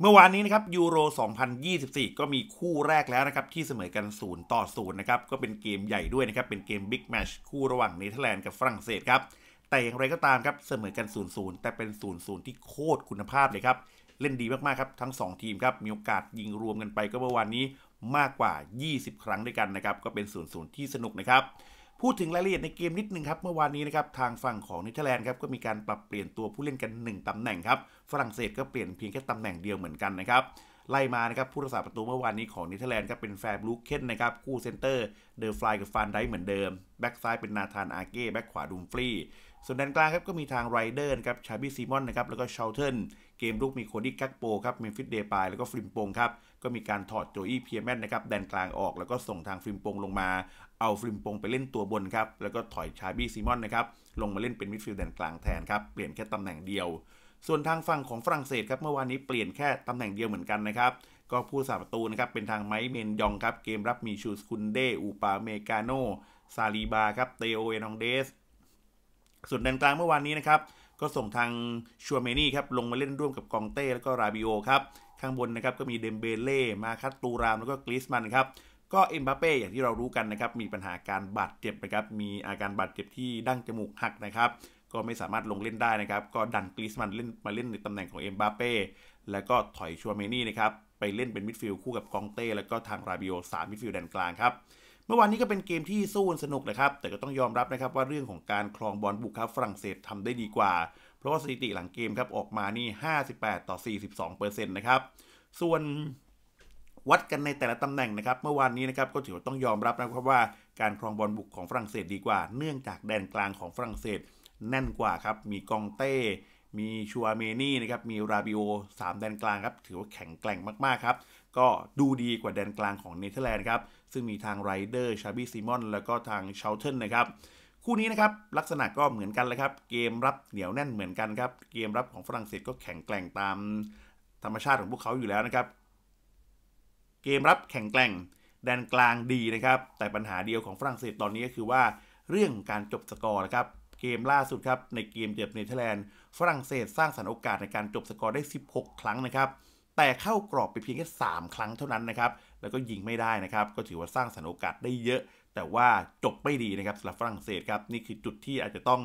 เมื่อวานนี้นะครับยูโร 2024 ก็มีคู่แรกแล้วนะครับที่เสมอกัน 0 ต่อ0นะครับก็เป็นเกมใหญ่ด้วยนะครับ เป็นเกมบิ๊กแมชคู่ระหว่างเนเธอร์แลนด์กับฝรั่งเศสครับ แต่อย่างไรก็ตามครับ เสมอกัน0์แต่เป็น0 0ที่โคตรคุณภาพเลยครับ เล่นดีมาก ๆ ครับ ทั้ง 2 ทีมครับ มีโอกาสยิงรวมกันไปก็เมื่อวานนี้มากกว่า 20 ครั้งด้วยกันนะครับ ก็เป็น0 0ที่สนุกนะครับพูดถึงรายละเอียดในเกมนิดนึงครับ เมื่อวานนี้นะครับทางฝั่งของนิธแลนด์ครับก็มีการปรับเปลี่ยนตัวผู้เล่นกัน 1 ตำแหน่งครับฝรั่งเศสก็เปลี่ยนเพียงแค่ตำแหน่งเดียวเหมือนกันนะครับไล่มานะครับ ผู้รักษาประตูเมื่อวานนี้ของนิธแลนด์ก็เป็นแฟร์บลูเคนนะครับคู่เซนเตอร์เดอร์ฟลายกับฟานไดเหมือนเดิมแบ็กซ้ายเป็นนาธานอาเก้แบ็กขวาดุมฟรีส่วนแดนกลางครับก็มีทางไรเดอร์นะครับชาบี้ซีมอนนะครับแล้วก็ชาลเทนเกมลุกมีโคดี้กักโปครับเมนฟิสเดปายแล้วก็ฟลิมโปงครับก็มีการถอดโจอี้เพียแมนนะครับแดนกลางออกแล้วก็ส่งทางฟลิมโปงลงมา เอาฟลิมโปงไปเล่นตัวบนครับแล้วก็ถอยชาบี้ซีมอนนะครับลงมาเล่นเป็นมิดฟิลด์แดนกลางแทนครับเปลี่ยนแค่ตำแหน่งเดียว ส่วนทางฝั่งของฝรั่งเศสครับเมื่อวานนี้เปลี่ยนแค่ตำแหน่งเดียวเหมือนกันนะครับก็ผู้สาประตูนะครับเป็นทางไมเมนยองครับเกมรับมีชูสคุนเดอูปาเมกาโนซาลีบาครับเตโอเอนองเดสส่วนแดนกลางเมื่อวานนี้นะครับก็ส่งทางชัวเมนี่ครับลงมาเล่นร่วมกับกองเต้แล้วก็ราบิโอครับข้างบนนะครับก็มีเดมเบเล่มาคัตตูรามแล้วก็กริสมันครับ ก็เอ็มบัปเป้อย่างที่เรารู้กันนะครับมีปัญหาการบาดเจ็บนะครับมีอาการบาดเจ็บที่ดั้งจมูกหักนะครับ ก็ไม่สามารถลงเล่นได้นะครับ ก็ดันกริสมันเล่นมาเล่นในตำแหน่งของเอ็มบัปเป้แล้วก็ถอยชัวเมนี่นะครับไปเล่นเป็นมิดฟิลด์คู่กับกองเต้แล้วก็ทางราบิโอสามมิดฟิลด์แดนกลางครับเมื่อวานนี้ก็เป็นเกมที่สู้สนุกเลยครับ แต่ก็ต้องยอมรับนะครับ ว่าเรื่องของการคลองบอลบุกครับฝรั่งเศสทำได้ดีกว่า เพราะว่าสถิติหลังเกมครับออกมานี่ 58 ต่อ 42เปอร์เซ็นต์นะครับส่วนวัดกันในแต่ละตำแหน่งนะครับ เมื่อวานนี้นะครับ ก็ถือว่าต้องยอมรับนะครับว่าการครองบอลบุกของฝรั่งเศสดีกว่า เนื่องจากแดนกลางของฝรั่งเศส แน่นกว่าครับมีกองเต้ มีชัวเมนี่นะครับมีราบิโอ3แดนกลางครับถือว่าแข็งแกร่งมากๆครับก็ดูดีกว่าแดนกลางของเนเธอร์แลนด์ครับซึ่งมีทางไรเดอร์ชาบี้ซีมอนแล้วก็ทางเชลเทนนะครับ คู่นี้นะครับลักษณะก็เหมือนกันเลยครับ เกมรับเหนียวแน่นเหมือนกันครับเกมรับของฝรั่งเศสก็แข็งแกร่งตามธรรมชาติของพวกเขาอยู่แล้วนะครับ เกมรับแข็งแกร่ง แดนกลางดีนะครับ แต่ปัญหาเดียวของฝรั่งเศสตอนนี้ก็คือว่า เรื่องการจบสกอร์นะครับ เกมล่าสุดครับในเกมเจอเนเธอร์แลนด์ฝรั่งเศสสร้างสรรค์โอกาสในการจบสกอร์ได้ 16 ครั้งนะครับ แต่เข้ากรอบไปเพียงแค่3 ครั้งเท่านั้นนะครับแล้วก็ยิงไม่ได้นะครับ ก็ถือว่าสร้างสรรโอกาสได้เยอะ แต่ว่าจบไม่ดีนะครับสำหรับฝรั่งเศสครับ นี่คือจุดที่อาจจะต้อง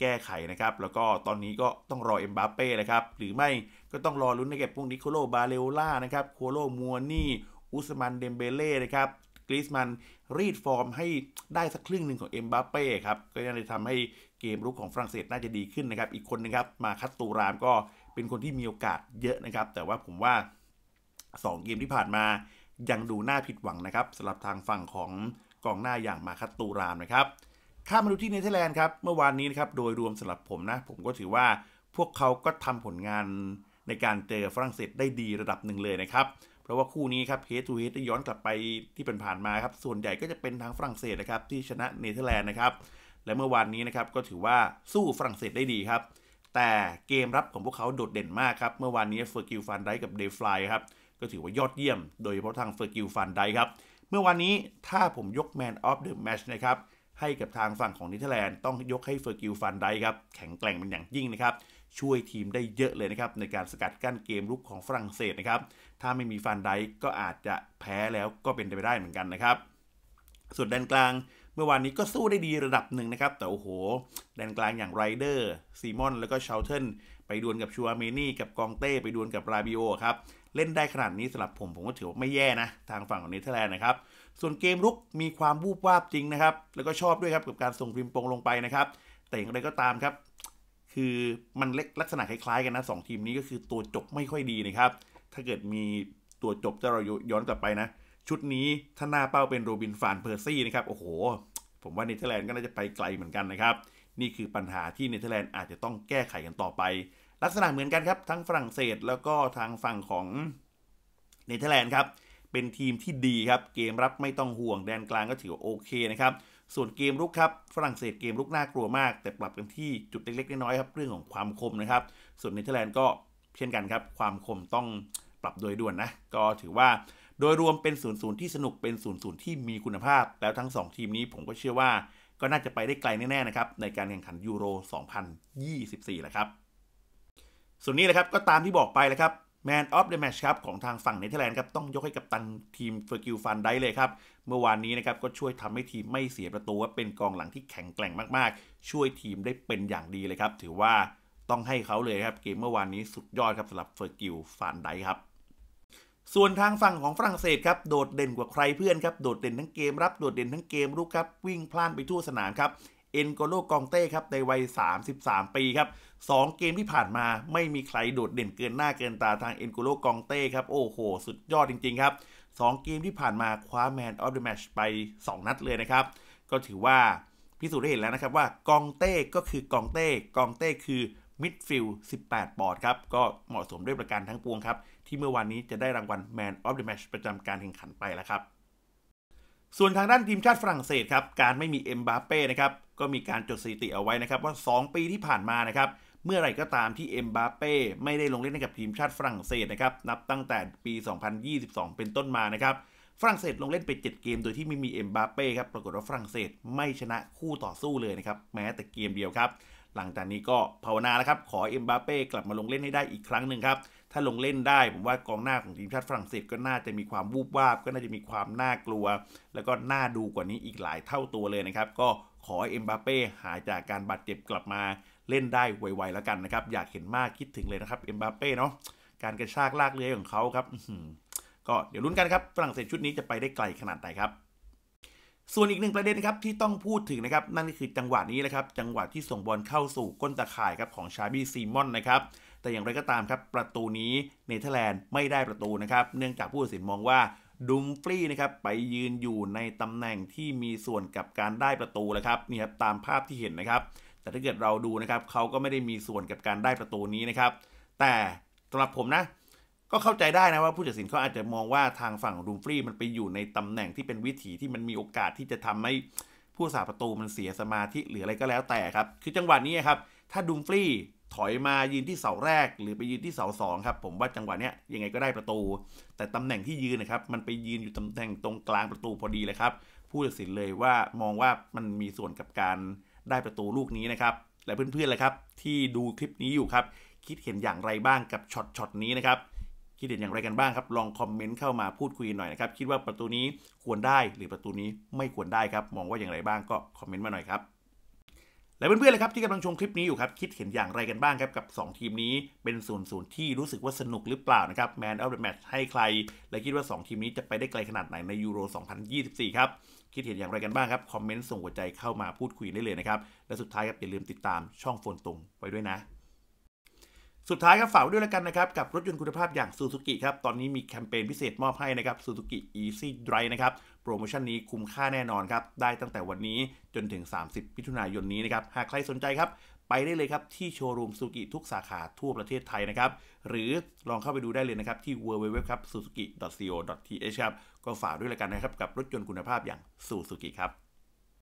แก้ไขนะครับ แล้วก็ตอนนี้ก็ต้องรอเอ็มบัปเป้นะครับ หรือไม่ก็ต้องรอลุ้นในเก็บพวกนิโคโลบาเลล่า นะครับโคโลมัวนี่ อุสมันเดมเบเล่ นะครับ กรีซมันรีดฟอร์ม ให้ได้สักครึ่งหนึ่งของเอ็มบัปเป้ครับ ก็ยังจะทำให้เกมรุกของฝรั่งเศสน่าจะดีขึ้นนะครับอีกคนนึงครับ มาคัตตูรามก็เป็นคนที่มีโอกาสเยอะนะครับ แต่ว่าผมว่า 2 เกมที่ผ่านมายังดูน่าผิดหวังนะครับสำหรับทางฝั่งของกองหน้าอย่างมาคัตตูรามนะครับข้ามมาดูที่เนเธอร์แลนด์ครับ เมื่อวานนี้นะครับโดยรวมสำหรับผมนะ ผมก็ถือว่าพวกเขาก็ทำผลงานในการเจอฝรั่งเศสได้ดีระดับหนึ่งเลยนะครับ เพราะว่าคู่นี้ครับเฮตูเฮตย้อนกลับไปที่เป็นผ่านมาครับส่วนใหญ่ก็จะเป็นทางฝรั่งเศสนะครับ ที่ชนะเนเธอร์แลนด์นะครับ และเมื่อวานนี้นะครับก็ถือว่าสู้ฝรั่งเศสได้ดีครับ แต่เกมรับของพวกเขาโดดเด่นมากครับเมื่อวานนี้เฟอร์กิลฟานไดกับเดฟลายครับก็ถือว่ายอดเยี่ยม โดยเฉพาะทางเฟอร์กิลฟันไดครับ เมื่อวานนี้ถ้าผมยกแมนออฟเดอะแมชนะครับ ให้กับทางฝั่งของนิทอแลนด์ต้องยกให้เฟอร์กิลฟันไดครับแข็งแกร่งเป็นอย่างยิ่งนะครับ ช่วยทีมได้เยอะเลยนะครับในการสกัดกั้นเกมรุกของฝรั่งเศสนะครับ ถ้าไม่มีฟันไดก็อาจจะแพ้แล้วก็เป็นไปได้เหมือนกันนะครับ ส่วนแดนกลางเมื่อวานนี้ก็สู้ได้ดีระดับหนึ่งนะครับ แต่โอ้โห แดนกลางอย่างไรเดอร์ ซีมอน แล้วก็เชลเทนไปดวลกับชัวเมนี่กับกองเต้ไปดวลกับราบิโอครับเล่นได้ขนาดนี้สำหรับผมผมก็ถือว่าไม่แย่นะ ทางฝั่งของเนเธอร์แลนด์นะครับ ส่วนเกมลุกมีความบูบวาบจริงนะครับ แล้วก็ชอบด้วยครับกับการส่งพิมพ์ปงลงไปนะครับ แต่อย่างไรก็ตามครับ คือมันเล็กลักษณะคล้ายๆกันนะสองทีมนี้ก็คือตัวจบไม่ค่อยดีนะครับ ถ้าเกิดมีตัวจบจะเราย้อนกลับไปนะ ชุดนี้ถ้าหน้าเป้าเป็นโรบินฟานเพอร์ซี่นะครับโอ้โห ผมว่าเนเธอร์แลนด์ก็น่าจะไปไกลเหมือนกันนะครับนี่คือปัญหาที่เนเธอร์แลนด์อาจจะต้องแก้ไขกันต่อไปลักษณะเหมือนกันครับทั้งฝรั่งเศสแล้วก็ทางฝั่งของเนเธอร์แลนด์ครับเป็นทีมที่ดีครับ เกมรับไม่ต้องห่วง แดนกลางก็ถือโอเคนะครับ ส่วนเกมรุกครับฝรั่งเศสเกมรุกน่ากลัวมาก แต่ปรับกันที่จุดเล็กๆ น้อยๆครับเรื่องของความคมนะครับ ส่วนเนเธอร์แลนด์ก็เช่นกันครับ ความคมต้องปรับโดยด่วนนะ ก็ถือว่าโดยรวมเป็นศูนย์ศูนย์ที่สนุกเป็นศูนย์ศูนย์ที่มีคุณภาพ แล้วทั้ง 2 ทีมนี้ผมก็เชื่อว่า ก็น่าจะไปได้ไกลแน่ๆนะครับ ในการแข่งขันยูโร2024แหละครับส่วนนี้แหละครับก็ตามที่บอกไปแล้วครับแมนออฟเดอะแมชครับของทางฝั่งเนเธอร์แลนด์ครับต้องยกให้กับตันทีมเฟอร์กิลฟันได้เลยครับเมื่อวานนี้นะครับก็ช่วยทำให้ทีมไม่เสียประตูว่าเป็นกองหลังที่แข็งแกร่งมากๆ ช่วยทีมได้เป็นอย่างดีเลยครับ ถือว่าต้องให้เขาเลยครับเกมเมื่อวานนี้สุดยอดครับสำหรับเฟอร์กิลฟันได้ครับส่วนทางฝั่งของฝรั่งเศสครับโดดเด่นกว่าใครเพื่อนครับโดดเด่นทั้งเกมรับโดดเด่นทั้งเกมรุกครับวิ่งพล่านไปทั่วสนามครับเอ็นโกโลกองเต้ครับในวัย 33 ปีครับสองเกมที่ผ่านมาไม่มีใครโดดเด่นเกินหน้าเกินตาทางเอ็นโกโลกองเต้ครับ โอ้โห สุดยอดจริง ๆครับสองเกมที่ผ่านมาคว้าแมนออฟเดอะแมชไป 2 นัดเลยนะครับ ก็ถือว่าพิสูจน์ได้เห็นแล้วนะครับว่ากองเต้ก็คือกองเต้กองเต้ คือมิดฟิลด์18 ปอดครับ ก็เหมาะสมด้วยประการทั้งปวงครับ ที่เมื่อวานนี้จะได้รางวัลแมนออฟเดอะแมชประจำการแข่งขันไปแล้วครับส่วนทางด้านทีมชาติฝรั่งเศสครับการไม่มีเอ็มบาเป้นะครับก็มีการจดสถิติเอาไว้นะครับว่า 2 ปีที่ผ่านมานะครับเมื่อไรก็ตามที่เอ็มบาเป้ไม่ได้ลงเล่นให้กับทีมชาติฝรั่งเศสนะครับนับตั้งแต่ปี 2022 เป็นต้นมานะครับ ฝรั่งเศสลงเล่นไป 7 เกมโดยที่ไม่มีเอ็มบาเป้ครับปรากฏว่าฝรั่งเศสไม่ชนะคู่ต่อสู้เลยนะครับแม้แต่เกมเดียวครับหลังจากนี้ก็ภาวนาแล้วครับขอเอ็มบาเป้กลับมาลงเล่นให้ได้อีกครั้งหนึ่งครับถ้าลงเล่นได้ ผมว่ากองหน้าของทีมชาติฝรั่งเศสก็น่าจะมีความวูบวาบก็น่าจะมีความน่ากลัว แล้วก็น่าดูกว่านี้อีกหลายเท่าตัวเลยนะครับ ก็ขอเอ็มบาเป้หายจากการบาดเจ็บกลับมาเล่นได้ไวๆแล้วกันนะครับ อยากเห็นมากคิดถึงเลยนะครับเอ็มบาเป้เนาะการกระชากลากเลื้อของเขาครับก็เดี๋ยวลุ้นกันครับฝรั่งเศสชุดนี้จะไปได้ไกลขนาดไหนครับ ส่วนอีกหนึ่งประเด็นนะครับ ที่ต้องพูดถึงนะครับ นั่นก็คือจังหวะนี้นะครับ จังหวะที่ส่งบอลเข้าสู่ก้นตะข่ายครับของชาบี้ซีมอนนะครับแต่อย่างไรก็ตามครับประตูนี้เนเธอร์แลนด์ไม่ได้ประตูนะครับ เนื่องจากผู้ตัดสินมองว่าดุมฟรีนะครับไปยืนอยู่ในตำแหน่งที่มีส่วนกับการได้ประตูแล้วครับนี่ครับ ตามภาพที่เห็นนะครับ แต่ถ้าเกิดเราดูนะครับเขาก็ไม่ได้มีส่วนกับการได้ประตูนี้นะครับ แต่สำหรับผมนะ ก็เข้าใจได้นะว่าผู้ตัดสินเขาอาจจะมองว่าทางฝั่งดุมฟรีมันไปอยู่ในตำแหน่งที่เป็นวิถีที่มันมีโอกาสที่จะทำให้ผู้สาประตูมันเสียสมาธิหรืออะไรก็แล้วแต่ครับคือจังหวะนี้ครับถ้าดุมฟรีถอยมายืนที่เสาแรก หรือไปยืนที่เสาสองครับผมว่าจังหวะเนี้ยยังไงก็ได้ประตู แต่ตำแหน่งที่ยืนนะครับมันไปยืนอยู่ตำแหน่งตรงกลางประตูพอดีเลยครับผู้ตัดสินเลยว่ามองว่ามันมีส่วนกับการได้ประตูลูกนี้นะครับและเพื่อนๆเลยครับ ที่ดูคลิปนี้อยู่ครับคิดเห็นอย่างไรบ้างกับช็อตช็อตนี้นะครับคิดเห็นอย่างไรกันบ้างครับลองคอมเมนต์เข้ามาพูดคุยหน่อยนะครับคิดว่าประตูนี้ควรได้หรือประตูนี้ไม่ควรได้ครับมองว่าอย่างไรบ้างก็คอมเมนต์มาหน่อยครับและเพื่อนๆเลยครับที่กำลังชมคลิปนี้อยู่ครับคิดเห็นอย่างไรกันบ้างครับกับ 2 ทีมนี้ เป็นศูนย์ศูนย์ที่รู้สึกว่าสนุกหรือเปล่านะครับแมนเอาเดอะแมตชให้ใคร และคิดว่า 2 ทีมนี้จะไปได้ไกลขนาดไหนในยูโร 2024 ครับคิดเห็นอย่างไรกันบ้างครับคอมเมนต์ส่งหัวใจเข้ามาพูดคุยได้เลยนะครับและสุดท้ายครับอย่าลืมติดตามช่องโฟนตรงไว้ด้วยนะสุดท้ายครับฝากด้วยแล้วกันนะครับกับรถยนต์คุณภาพอย่างซูซูกิครับ ตอนนี้มีแคมเปญพิเศษมอบให้นะครับซูซูกิ Easy Drive นะครับ โปรโมชั่นนี้คุ้มค่าแน่นอนครับได้ตั้งแต่วันนี้จนถึง 30มิถุนายนนี้นะครับหากใครสนใจครับไปได้เลยครับที่โชว์รูมซูกิทุกสาขาทั่วประเทศไทยนะครับหรือลองเข้าไปดูได้เลยนะครับที่ www ครับ suzuki.co.th ครับก็ฝากด้วยแล้วกันนะครับกับรถยนต์คุณภาพอย่างซูซูกิครับ